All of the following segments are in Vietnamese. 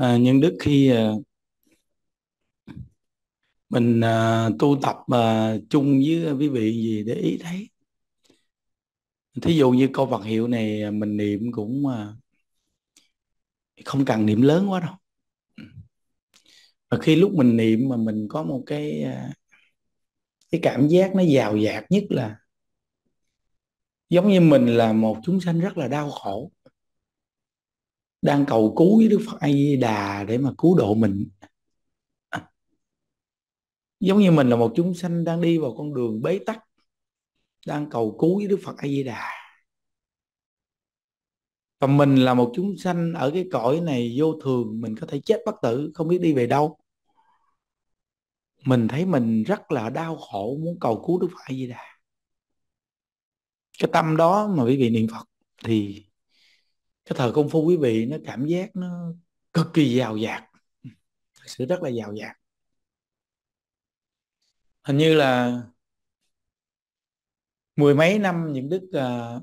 à, nhân đức khi à, mình à, tu tập à, chung với quý vị gì để ý thấy thí dụ như câu vật hiệu này à, mình niệm cũng không cần niệm lớn quá đâu và khi lúc mình niệm mà mình có một cái cái cảm giác nó giàu dạt nhất là giống như mình là một chúng sanh rất là đau khổ đang cầu cứu với Đức Phật A Di Đà để mà cứu độ mình à, giống như mình là một chúng sanh đang đi vào con đường bế tắc đang cầu cứu với Đức Phật A Di Đà còn mình là một chúng sanh ở cái cõi này vô thường mình có thể chết bất tử không biết đi về đâu mình thấy mình rất là đau khổ muốn cầu cứu Đức Phật A Di Đà cái tâm đó mà quý vị niệm Phật thì cái thời công phu quý vị nó cảm giác nó cực kỳ giàu dạt thật sự rất là giàu dạt hình như là mười mấy năm những đức uh,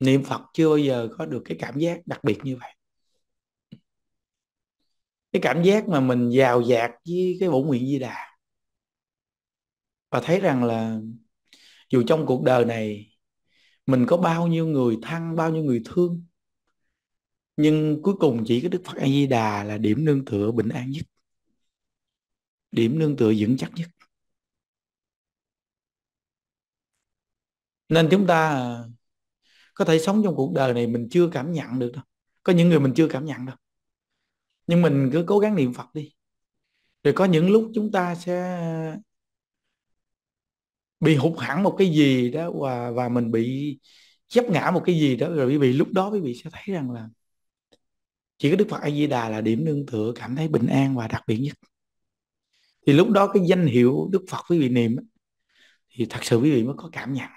niệm phật chưa bao giờ có được cái cảm giác đặc biệt như vậy cái cảm giác mà mình giàu dạt với cái bổ nguyện di đà và thấy rằng là dù trong cuộc đời này mình có bao nhiêu người thân bao nhiêu người thương nhưng cuối cùng chỉ có đức phật a di đà là điểm nương tựa bình an nhất điểm nương tựa vững chắc nhất nên chúng ta à, có thể sống trong cuộc đời này mình chưa cảm nhận được đâu có những người mình chưa cảm nhận đâu nhưng mình cứ cố gắng niệm phật đi rồi có những lúc chúng ta sẽ bị hụt hẳn một cái gì đó và và mình bị chấp ngã một cái gì đó rồi quý vị lúc đó quý vị sẽ thấy rằng là chỉ có đức phật a di đà là điểm nương tựa cảm thấy bình an và đặc biệt nhất thì lúc đó cái danh hiệu đức phật quý vị niệm thì thật sự quý vị mới có cảm nhận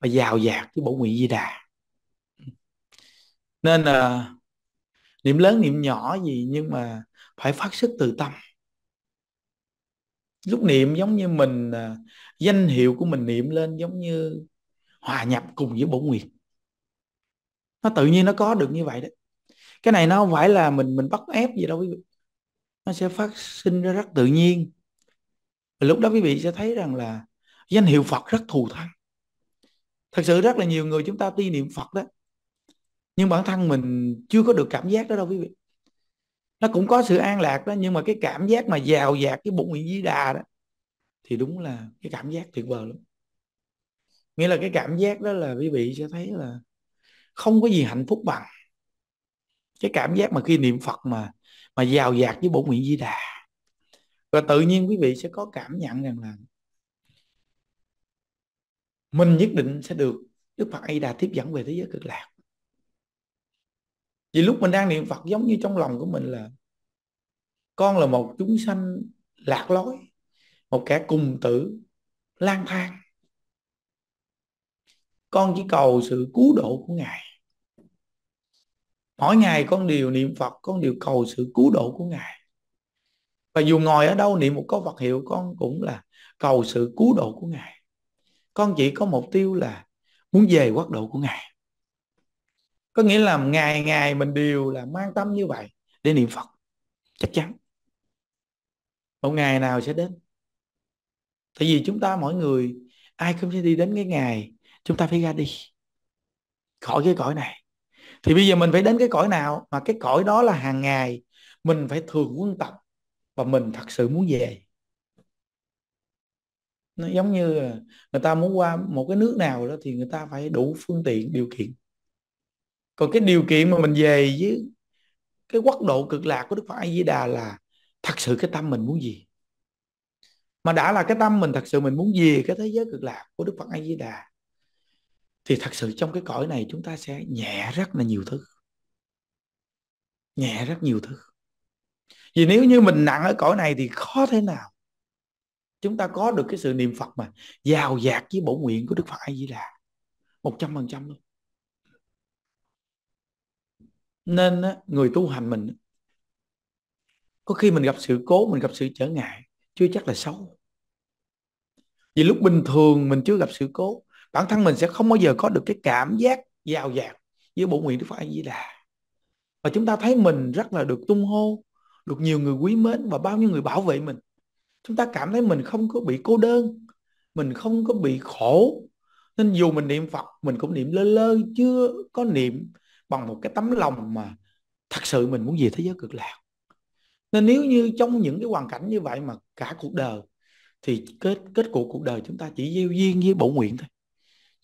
và giàu dạt cái bổ nguyện di đà nên là niệm lớn niệm nhỏ gì nhưng mà phải phát xuất từ tâm lúc niệm giống như mình à, danh hiệu của mình niệm lên giống như hòa nhập cùng với bổ nguyện nó tự nhiên nó có được như vậy đấy cái này nó không phải là mình mình bắt ép gì đâu quý vị nó sẽ phát sinh ra rất tự nhiên và lúc đó quý vị sẽ thấy rằng là danh hiệu Phật rất thù thắng thật sự rất là nhiều người chúng ta tuy niệm Phật đó nhưng bản thân mình chưa có được cảm giác đó đâu quý vị nó cũng có sự an lạc đó nhưng mà cái cảm giác mà giàu dạt cái bụng nguyện di đà đó thì đúng là cái cảm giác tuyệt vời lắm nghĩa là cái cảm giác đó là quý vị sẽ thấy là không có gì hạnh phúc bằng cái cảm giác mà khi niệm Phật mà mà giàu dạt với bổn nguyện Di Đà và tự nhiên quý vị sẽ có cảm nhận rằng là mình nhất định sẽ được Đức Phật A Di Đà tiếp dẫn về thế giới cực lạc vì lúc mình đang niệm Phật giống như trong lòng của mình là con là một chúng sanh lạc lối một kẻ cùng tử lang thang con chỉ cầu sự cứu độ của ngài mỗi ngày con đều niệm phật con đều cầu sự cứu độ của ngài và dù ngồi ở đâu niệm một câu Phật hiệu con cũng là cầu sự cứu độ của Ngài. Con chỉ có mục tiêu là muốn về quốc độ của Ngài. Có nghĩa là ngày ngày mình đều là mang tâm như vậy để niệm Phật. Chắc chắn. Một ngày nào sẽ đến. Tại vì chúng ta mỗi người ai cũng sẽ đi đến cái ngày chúng ta phải ra đi. Khỏi cái cõi này thì bây giờ mình phải đến cái cõi nào mà cái cõi đó là hàng ngày mình phải thường quân tập và mình thật sự muốn về nó giống như người ta muốn qua một cái nước nào đó thì người ta phải đủ phương tiện điều kiện còn cái điều kiện mà mình về với cái quốc độ cực lạc của đức phật a di đà là thật sự cái tâm mình muốn gì mà đã là cái tâm mình thật sự mình muốn về cái thế giới cực lạc của đức phật a di đà thì thật sự trong cái cõi này chúng ta sẽ nhẹ rất là nhiều thứ nhẹ rất nhiều thứ vì nếu như mình nặng ở cõi này thì khó thế nào chúng ta có được cái sự niệm Phật mà giàu dạt với bổ nguyện của Đức Phật A Di Đà một trăm phần trăm luôn nên người tu hành mình có khi mình gặp sự cố mình gặp sự trở ngại chưa chắc là xấu vì lúc bình thường mình chưa gặp sự cố bản thân mình sẽ không bao giờ có được cái cảm giác giàu dạng với bổ nguyện Đức Phật A Di Đà và chúng ta thấy mình rất là được tung hô được nhiều người quý mến và bao nhiêu người bảo vệ mình chúng ta cảm thấy mình không có bị cô đơn mình không có bị khổ nên dù mình niệm Phật mình cũng niệm lơ lơ chưa có niệm bằng một cái tấm lòng mà thật sự mình muốn về thế giới cực lạc nên nếu như trong những cái hoàn cảnh như vậy mà cả cuộc đời thì kết kết cuộc cuộc đời chúng ta chỉ gieo duyên với bổ nguyện thôi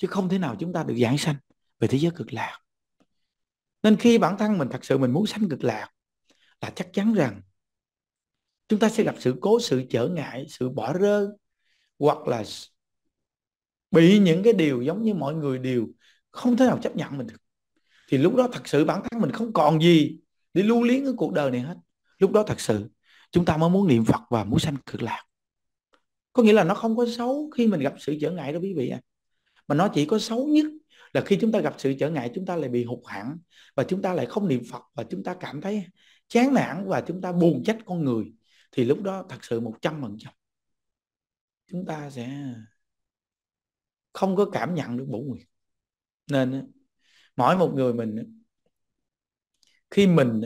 chứ không thể nào chúng ta được giảng sanh về thế giới cực lạc nên khi bản thân mình thật sự mình muốn sanh cực lạc là chắc chắn rằng chúng ta sẽ gặp sự cố sự trở ngại sự bỏ rơi hoặc là bị những cái điều giống như mọi người đều không thể nào chấp nhận mình được thì lúc đó thật sự bản thân mình không còn gì để lưu luyến cái cuộc đời này hết lúc đó thật sự chúng ta mới muốn niệm phật và muốn sanh cực lạc có nghĩa là nó không có xấu khi mình gặp sự trở ngại đó quý vị ạ à mà nó chỉ có xấu nhất là khi chúng ta gặp sự trở ngại chúng ta lại bị hụt hẳn và chúng ta lại không niệm phật và chúng ta cảm thấy chán nản và chúng ta buồn trách con người thì lúc đó thật sự một trăm phần trăm chúng ta sẽ không có cảm nhận được bổ nguyện nên mỗi một người mình khi mình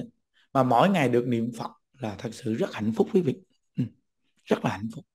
mà mỗi ngày được niệm phật là thật sự rất hạnh phúc quý vị ừ, rất là hạnh phúc